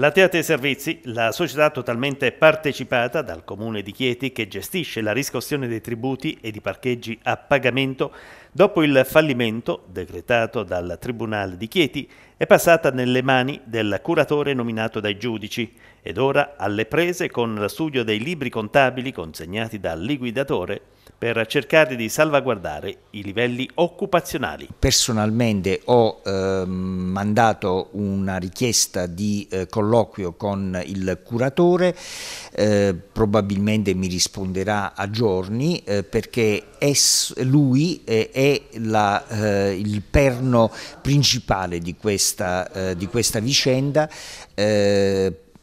La Teate Servizi, la società totalmente partecipata dal comune di Chieti che gestisce la riscossione dei tributi e di parcheggi a pagamento, dopo il fallimento decretato dal Tribunale di Chieti, è passata nelle mani del curatore nominato dai giudici ed ora alle prese con lo studio dei libri contabili consegnati dal liquidatore per cercare di salvaguardare i livelli occupazionali. Personalmente ho eh, mandato una richiesta di eh, colloquio con il curatore, eh, probabilmente mi risponderà a giorni eh, perché es, lui eh, è la, eh, il perno principale di questa, di questa vicenda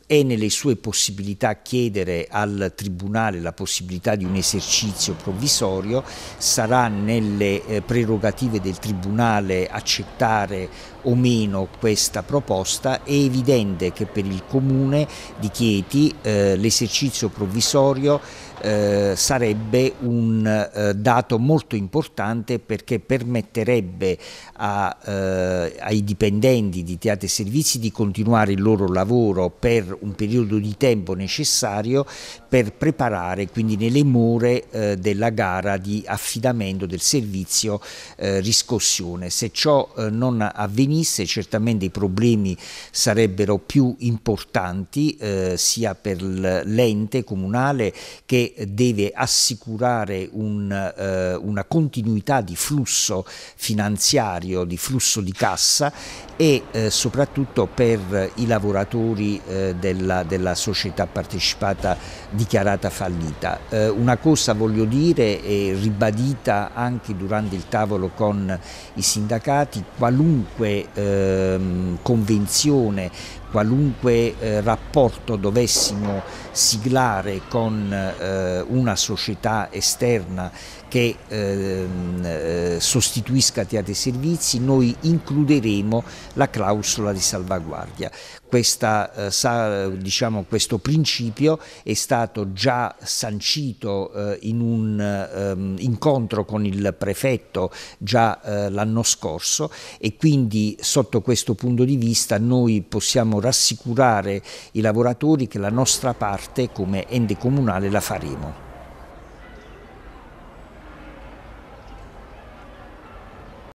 è nelle sue possibilità chiedere al Tribunale la possibilità di un esercizio provvisorio, sarà nelle eh, prerogative del Tribunale accettare o meno questa proposta, è evidente che per il Comune di Chieti eh, l'esercizio provvisorio eh, sarebbe un eh, dato molto importante perché permetterebbe a, eh, ai dipendenti di teatri e servizi di continuare il loro lavoro per un periodo di tempo necessario per preparare quindi nelle more eh, della gara di affidamento del servizio eh, riscossione. Se ciò non avvenisse certamente i problemi sarebbero più importanti sia per l'ente comunale che deve assicurare un, eh, una continuità di flusso finanziario, di flusso di cassa e eh, soprattutto per i lavoratori eh, della, della, società partecipata dichiarata fallita. Eh, una cosa voglio dire e ribadita anche durante il tavolo con i sindacati, qualunque ehm, convenzione, qualunque eh, rapporto dovessimo siglare con eh, una società esterna che ehm, eh, sostituisca teatri e servizi, noi includeremo la clausola di salvaguardia. Questa, eh, sa, diciamo, questo principio è stato già sancito eh, in un um, incontro con il prefetto già eh, l'anno scorso e quindi sotto questo punto di vista noi possiamo rassicurare i lavoratori che la nostra parte come ente comunale la faremo.